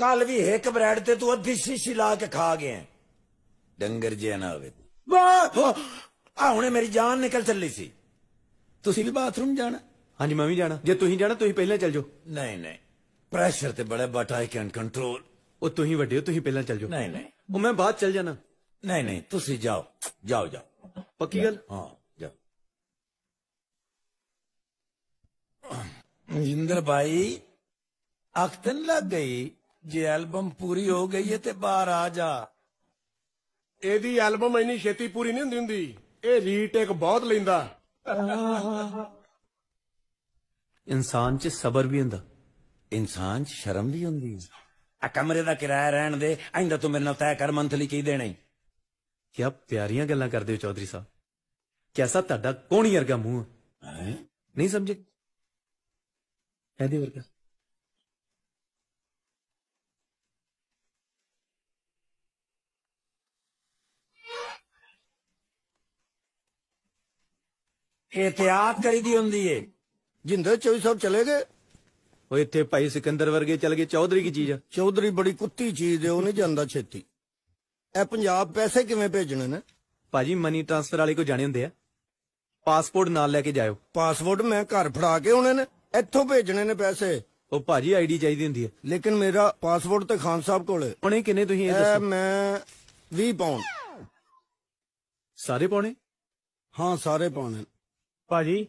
ਕੱਲ ਵੀ ਇੱਕ ਬ੍ਰੈਡ ਤੇ ਤੂੰ ਅੱਧੀ ਸ਼ੀਸ਼ੀ ਲਾ ਕੇ ਖਾ ਗਿਆ ਡੰਗਰ ਜੇ ਨਾ ਹੋਵੇ ਆ ਹੁਣੇ ਮੇਰੀ ਜਾਨ ਨਿਕਲ ਚੱਲੀ ਸੀ ਤੁਸੀਂ ਵੀ ਬਾਥਰੂਮ ਜਾਣਾ ਹਾਂਜੀ ਮੈਂ ਵੀ ਜਾਣਾ ਜੇ ਤੁਸੀਂ ਜਾਣਾ ਤੁਸੀਂ ਪਹਿਲਾਂ ਚੱਲ ਜਾਓ ਨਹੀਂ ਨਹੀਂ ਪ੍ਰੈਸ਼ਰ ਤੇ ਬੜਾ ਬਟ ਆਈ ਕੈਨ ਕੰਟਰੋਲ ਉਹ ਤੁਸੀਂ ਵੱਡੇ ਹੋ ਤੁਸੀਂ ਪਹਿਲਾਂ ਚੱਲ ਜਾਓ ਨਹੀਂ ਨਹੀਂ ਉਹ ਮੈਂ ਬਾਅਦ ਚੱਲ ਜਾਣਾ ਨਹੀਂ ਨਹੀਂ ਤੁਸੀਂ ਜਾਓ ਜਾਓ ਜਾਓ ਪੱਕੀ ਗੱਲ ਹਾਂ ਜਾਓ ਜਿੰਦਰ ਭਾਈ अख्तन लग गई ਜੇ ਐਲਬਮ ਪੂਰੀ ਹੋ ਗਈ ਹੈ ਤੇ ਬਾਹਰ ਆ ਜਾ ਇਹਦੀ ਐਲਬਮ ਇੰਨੀ ਛੇਤੀ ਪੂਰੀ ਨਹੀਂ ਹੁੰਦੀ ਹੁੰਦੀ ਇਹ ਰੀਟੇਕ ਬਹੁਤ ਲੈਂਦਾ ਇਨਸਾਨ 'ਚ ਸਬਰ ਵੀ ਹੁੰਦਾ ਇਨਸਾਨ 'ਚ ਸ਼ਰਮ ਵੀ ਹੁੰਦੀ ਆ ਕਮਰੇ ਦਾ ਕਿਰਾਇਆ ਰਹਿਣ ਦੇ ਐਂਦਾ ਤੂੰ ਮੇਰੇ ਨਾਲ ਤੈਅ ਕਰ ਮੰਥਲੀ ਕੀ ਦੇਣੀ ਹੈ ਕੀ ਪਿਆਰੀਆਂ ਗੱਲਾਂ ਕਰਦੇ ਹੋ ਚੌਧਰੀ ਸਾਹਿਬ ਕਿਹਦਾ ਤੁਹਾਡਾ ਕੋਣੀ ਵਰਗਾ ਮੂੰਹ ਹੈ ਨਹੀਂ ਸਮਝੇ ਇਹਦੇ ਵਰਗਾ ਇਤਿਆਤ ਕਰੀਦੀ ਹੁੰਦੀ ਏ ਜਿੰਦਰ ਚੌਧਰੀ ਸਾਹਿਬ ਚਲੇ ਗਏ ਉਹ ਇੱਥੇ ਭਾਈ ਸਿਕੰਦਰ ਵਰਗੇ ਚਲ ਗਏ ਚੌਧਰੀ ਕੀ ਚੀਜ਼ ਆ ਚੌਧਰੀ ਬੜੀ ਕੁੱਤੀ ਚੀਜ਼ ਏ ਉਹ ਨਹੀਂ ਜਾਂਦਾ ਛੇਤੀ ਇਹ ਪੰਜਾਬ ਪੈਸੇ ਕਿਵੇਂ ਭੇਜਣੇ ਨੇ ਭਾਜੀ ਮਨੀ ਟ੍ਰਾਂਸਫਰ ਵਾਲੇ ਕੋ ਜਾਣੇ ਹੁੰਦੇ ਆ ਪਾਸਪੋਰਟ ਨਾਲ ਲੈ ਕੇ ਜਾਇਓ ਪਾਸਪੋਰਟ ਮੈਂ ਘਰ ਫੜਾ ਕੇ ਆਉਣੇ ਨੇ ਇੱਥੋਂ ਭੇਜਣੇ ਨੇ ਪੈਸੇ ਉਹ ਭਾਜੀ ਆਈਡੀ ਚਾਹੀਦੀ ਹੁੰਦੀ ਹੈ ਲੇਕਿਨ ਮੇਰਾ ਪਾਸਪੋਰਟ ਤੇ ਖਾਨ ਸਾਹਿਬ ਕੋਲੇ ਹੁਣੇ ਕਿੰਨੇ ਤੁਸੀਂ ਇਹ ਦੱਸੋ ਮੈਂ 20 ਪਾਉਣ ਸਾਰੇ ਪਾਉਣੇ ਹਾਂ ਸਾਰੇ ਪਾਉਣੇ ਭਾਜੀ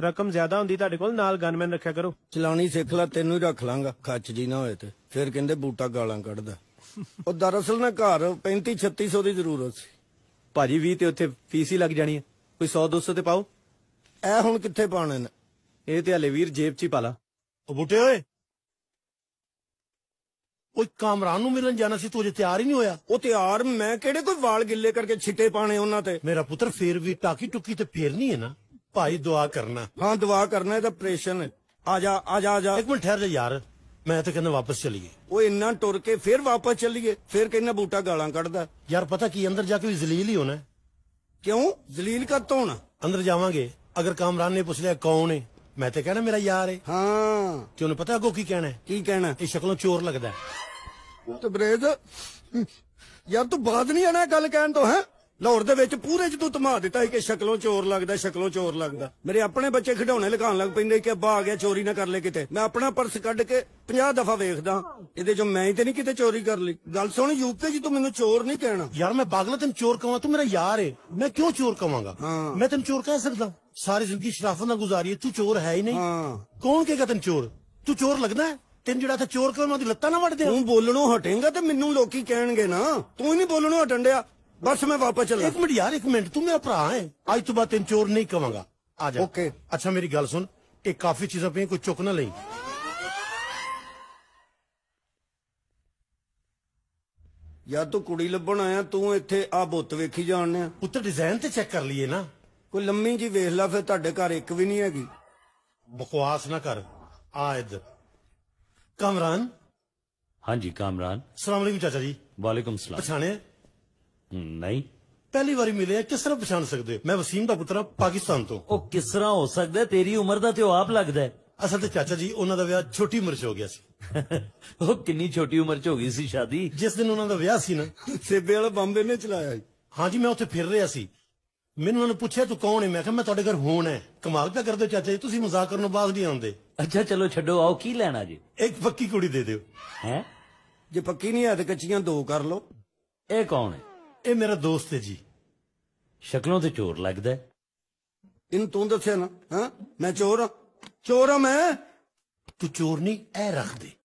ਰਕਮ ਜ਼ਿਆਦਾ ਹੁੰਦੀ ਤੁਹਾਡੇ ਕੋਲ ਨਾਲ ਗਨਮੈਨ ਰੱਖਿਆ ਕਰੋ ਚਲਾਉਣੀ ਸਿੱਖ ਲੈ ਤੈਨੂੰ ਹੀ ਰੱਖ ਲਾਂਗਾ ਖੱਚ ਜੀ ਨਾ ਹੋਏ ਤੇ ਫਿਰ ਕਹਿੰਦੇ ਬੂਟਾ ਗਾਲਾਂ ਕੱਢਦਾ ਉਹ ਦਰਅਸਲ ਨਾ ਘਰ 35 3600 ਦੀ ਜ਼ਰੂਰਤ ਸੀ ਭਾਜੀ 20 ਤੇ ਉੱਥੇ ਫੀਸ ਹੀ ਲੱਗ ਜਾਣੀ ਹੈ ਕੋਈ 100 200 ਤੇ ਪਾਓ ਐ ਹੁਣ ਕਿੱਥੇ ਪਾਉਣੇ ਨੇ ਇਹ ਤੇ ਹਲੇ ਵੀਰ ਜੇਬ 'ਚ ਹੀ ਪਾ ਲਾ ਉਹ ਬੁੱਟੇ ਓਏ ਉਹ ਕਾਮਰਾਨ ਨੂੰ ਮਿਲਣ ਜਾਣਾ ਸੀ ਤੂੰ ਜੇ ਤਿਆਰ ਹੀ ਨਹੀਂ ਹੋਇਆ ਉਹ ਤਿਆਰ ਮੈਂ ਕਿਹੜੇ ਕੋਈ ਵਾਲ ਗਿੱਲੇ ਕਰਕੇ ਛਿੱਟੇ ਪਾਣੇ ਉਹਨਾਂ ਤੇ ਮੇਰਾ ਪੁੱਤਰ ਫੇਰ ਵੀ ਟਾਕੀ ਟੁੱਕੀ ਤੇ ਫੇਰ ਨਹੀਂ ਹੈ ਨਾ भाई दुआ करना हाँ दुआ करना है तो ऑपरेशन है आजा आजा आजा एक मिनट ठहर जा यार ਮੈਂ ਤਾਂ ਕਹਿੰਦਾ ਵਾਪਸ ਚਲੀਏ ਉਹ ਇੰਨਾ ਟੁਰ ਕੇ ਫਿਰ ਵਾਪਸ ਚਲੀਏ ਫਿਰ ਕਹਿੰਦਾ ਬੂਟਾ ਗਾਲਾਂ ਕੱਢਦਾ ਯਾਰ ਪਤਾ ਕੀ ਅੰਦਰ ਜਾ ਕੇ ਵੀ ਜ਼ਲੀਲ ਹੀ ਹੋਣਾ ਕਿਉਂ ਜ਼ਲੀਲ ਕਦ ਹੋਣਾ ਅੰਦਰ ਜਾਵਾਂਗੇ ਅਗਰ ਕਾਮਰਾਨ ਨੇ ਪੁੱਛ ਲਿਆ ਕੌਣ ਹੈ ਮੈਂ ਤੇ ਕਹਿਣਾ ਮੇਰਾ ਯਾਰ ਹੈ ਹਾਂ ਤੇ ਉਹਨੂੰ ਪਤਾ ਅੱਗੋਂ ਕੀ ਕਹਿਣਾ ਕੀ ਕਹਿਣਾ ਇਹ ਸ਼ਕਲੋਂ ਚੋਰ ਲੱਗਦਾ ਤਬਰੇਜ਼ ਯਾਰ ਤੂੰ ਬਾਦ ਨਹੀਂ ਆਣਾ ਗੱਲ ਕਹਿਣ ਤੋਂ ਹੈ ਲਾਹੌਰ ਦੇ ਵਿੱਚ ਪੂਰੇ ਚ ਤੂੰ ਧਮਾ ਦਿੱਤਾ ਕਿ ਸ਼ਕਲੋਂ ਚੋਰ ਲੱਗਦਾ ਸ਼ਕਲੋਂ ਚੋਰ ਲੱਗਦਾ ਮੇਰੇ ਆਪਣੇ ਬੱਚੇ ਖਡਾਉਣੇ ਲਗਾਉਣ ਲੱਗ ਪੈਂਦੇ ਕਿ ਅੱਬਾ ਆ ਗਿਆ ਚੋਰੀ ਨਾ ਕਰ ਲੈ ਕਿਤੇ ਮੈਂ ਆਪਣਾ ਪਰਸ ਕੱਢ ਕੇ 50 ਦਫਾ ਵੇਖਦਾ ਇਹਦੇ ਚੋਂ ਮੈਂ ਹੀ ਤੇ ਨਹੀਂ ਕਿਤੇ ਚੋਰੀ ਕਰ ਲਈ ਗੱਲ ਸੁਣ ਯੂਪੀ ਜੀ ਤੂੰ ਮੈਨੂੰ ਚੋਰ ਨਹੀਂ ਕਹਿਣਾ ਯਾਰ ਮੈਂ ਬਾਗਲਾ ਤੈਨੂੰ ਚੋਰ ਕਹਾਂ ਤੂੰ ਮੇਰਾ ਯਾਰ ਏ ਮੈਂ ਕਿਉਂ ਚੋਰ ਕਹਾਂਗਾ ਮੈਂ ਤੈਨੂੰ ਚੋਰ ਕਹਿ ਸਕਦਾ ਸਾਰੀ ਜ਼ਿੰਦਗੀ ਸ਼ਰਾਫਤ ਨਾਲ ਗੁਜ਼ਾਰੀ ਤੂੰ ਚੋਰ ਹੈ ਹੀ ਨਹੀਂ ਕੌਣ ਕਹੇਗਾ ਤੈਨੂੰ ਚੋਰ ਤੂੰ ਚੋਰ ਲੱਗਦਾ ਤੈਨ ਤੈਨੂੰ ਜਿਹੜਾ ਤੇ ਚੋਰ ਕਰਨ ਉਹਦੀ ਲੱਤਾਂ ਨਾ ਵੱਢਦੇ ਤੂੰ ਬੋਲਣੋਂ ਹਟੇਂਗਾ ਤੇ ਮੈਨੂੰ ਲੋਕੀ ਕਹਿਣਗੇ ਨਾ ਤੂੰ ਹੀ ਨਹੀਂ ਬੋਲਣੋਂ ਹਟਣ ਡਿਆ ਬਸ ਮੈਂ ਵਾਪਸ ਚੱਲਾਂ ਇੱਕ ਮਿੰਟ ਯਾਰ ਇੱਕ ਮਿੰਟ ਤੂੰ ਮੇਰਾ ਭਰਾ ਹੈ ਅੱਜ ਤੋਂ ਬਾਅਦ ਤੈਨੂੰ ਚੋਰ ਨਹੀਂ ਕਵਾਂਗਾ ਆ ਜਾ ਓਕੇ ਅੱਛਾ ਮੇਰੀ ਗੱਲ ਸੁਣ ਇਹ ਕਾਫੀ ਚੀਜ਼ਾਂ ਪਈਆਂ ਕੋਈ ਚੁੱਕ ਨਾ ਲਈ ਯਾ ਤੂੰ ਕੁੜੀ ਲੱਭਣ ਆਇਆ ਤੂੰ ਇੱਥੇ ਆ ਬੁੱਤ ਵੇਖੀ ਜਾਣਨੇ ਪੁੱਤਰ ਡਿਜ਼ਾਈਨ ਤੇ ਚੈੱਕ ਕਰ ਲਈਏ ਨਾ ਕੋਈ ਲੰਮੀ ਜੀ ਵੇਖ ਲੈ ਫਿਰ ਤੁਹਾਡੇ ਘਰ ਇੱਕ ਵੀ ਨਹੀਂ ਹੈਗੀ ਬਕਵਾਸ ਨਾ ਕਰ ਆ ਇੱਧਰ ਕਮਰਾਨ ਹਾਂਜੀ ਕਮਰਾਨ ਸਲਾਮ ਅਲੈਕੁਮ ਚਾਚਾ ਜੀ ਵਾਲੇਕੁਮ ਸਲਾਮ ਪਛਾਣਿਆ ਨਹੀਂ ਪਹਿਲੀ ਵਾਰੀ ਮਿਲੇ ਆ ਕਿਸ ਤਰ੍ਹਾਂ ਪਛਾਣ ਸਕਦੇ ਮੈਂ ਵਸੀਮ ਦਾ ਪੁੱਤਰ ਆ ਪਾਕਿਸਤਾਨ ਤੋਂ ਉਹ ਕਿਸ ਤਰ੍ਹਾਂ ਹੋ ਸਕਦਾ ਤੇਰੀ ਉਮਰ ਦਾ ਤੇ ਉਹ ਆਪ ਲੱਗਦਾ ਅਸਲ ਤੇ ਚਾਚਾ ਜੀ ਉਹਨਾਂ ਦਾ ਵਿਆਹ ਛੋਟੀ ਉਮਰ 'ਚ ਹੋ ਗਿਆ ਸੀ ਉਹ ਕਿੰਨੀ ਛੋਟੀ ਉਮਰ 'ਚ ਹੋ ਗਈ ਸੀ ਸ਼ਾਦੀ ਜਿਸ ਦਿਨ ਉਹਨਾਂ ਦਾ ਵਿਆਹ ਸੀ ਨਾ ਸੇਬੇ ਵਾਲਾ ਬੰਬ ਇਹਨੇ ਚਲਾਇਆ ਸੀ ਹਾਂਜੀ ਮੈਂ ਉੱਥੇ ਫਿਰ ਰਿਹਾ ਸੀ ਮੈਨੂੰ ਉਹਨਾਂ ਨੇ ਪੁੱਛਿਆ ਤੂੰ ਕੌਣ ਹੈ ਮੈਂ ਕਿਹਾ ਮੈਂ ਤੁਹਾਡੇ ਘਰ ਹੋਣ ਹੈ ਕਮਾਲ ਤਾਂ ਕਰਦੇ ਹੋ ਚਾਚਾ ਜੀ ਤੁਸੀਂ ਮਜ਼ਾਕ ਕਰਨੋਂ ਬਾਅਦ ਬਾਜ਼ ਨਹੀਂ ਆਉਂਦੇ ਅੱਛਾ ਚਲੋ ਛੱਡੋ ਆਓ ਕੀ ਲੈਣਾ ਜੀ ਇੱਕ ਪੱਕੀ ਕੁੜੀ ਦੇ ਦਿਓ ਹੈ ਜੇ ਪੱਕੀ ਨਹੀਂ ਹੈ ਤਾਂ ਕੱਚੀਆਂ ਦੋ ਕਰ ਲਓ ਇਹ ਕੌਣ ਹੈ ਇਹ ਮੇਰਾ ਦੋਸਤ ਹੈ ਜੀ ਸ਼ਕਲੋਂ ਤੇ ਚੋਰ ਲੱਗਦਾ ਇਹਨ ਤੂੰ ਦੱਸਿਆ ਨਾ ਹਾਂ ਮੈਂ ਚੋਰ ਹਾਂ ਚੋਰ ਹਾਂ ਮੈਂ ਤੂੰ ਚੋਰ ਨਹੀਂ ਐ ਰੱਖ ਦੇ